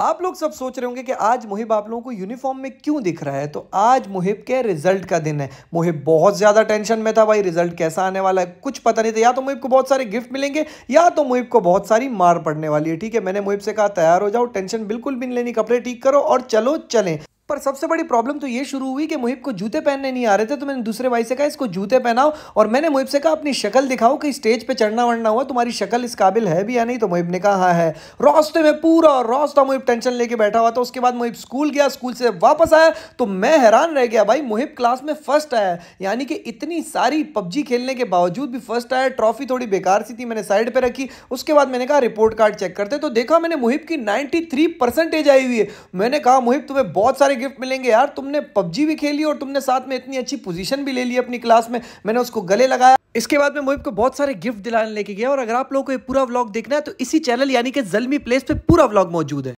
आप लोग सब सोच रहे होंगे कि आज मुहिब आप लोगों को यूनिफॉर्म में क्यों दिख रहा है तो आज मुहिब के रिजल्ट का दिन है मुहिब बहुत ज़्यादा टेंशन में था भाई रिजल्ट कैसा आने वाला है कुछ पता नहीं था या तो मुहिब को बहुत सारे गिफ्ट मिलेंगे या तो मुहिब को बहुत सारी मार पड़ने वाली है ठीक है मैंने मुहिब से कहा तैयार हो जाओ टेंशन बिल्कुल भी नहीं लेनी कपड़े ठीक करो और चलो चले पर सबसे बड़ी प्रॉब्लम तो ये शुरू हुई कि मुहिब को जूते पहनने नहीं आ रहे थे तो मैंने दूसरे भाई से कहा इसको जूते पहनाओ और मैंने मुहिब से कहा अपनी शक्ल दिखाओ कि स्टेज पे चढ़ना वढ़ना हुआ तुम्हारी शक्ल इस काबिल है भी या नहीं तो मुहिब ने कहा हाँ है रास्ते में पूरा रास्ता मुहिब टेंशन लेके बैठा हुआ था उसके बाद मुहिब स्कूल गया स्कूल से वापस आया तो मैं हैरान रह गया भाई मुहिब क्लास में फर्स्ट आया यानी कि इतनी सारी पबजी खेलने के बावजूद भी फर्स्ट आया ट्रॉफी थोड़ी बेकार सी थी मैंने साइड पर रखी उसके बाद मैंने कहा रिपोर्ट कार्ड चेक करते तो देखा मैंने मुहिब की नाइन्टी थ्री परसेंटेज आई हुई है मैंने कहा मुहिब तुम्हें बहुत सारे गिफ्ट मिलेंगे यार तुमने पबजी भी खेली और तुमने साथ में इतनी अच्छी पोजीशन भी ले ली अपनी क्लास में मैंने उसको गले लगाया इसके बाद में मोहिब को बहुत सारे गिफ्ट दिलाने लेके गया और अगर आप लोगों को ये पूरा व्लॉग देखना है तो इसी चैनल यानी कि जलमी प्लेस पे पूरा व्लॉग मौजूद है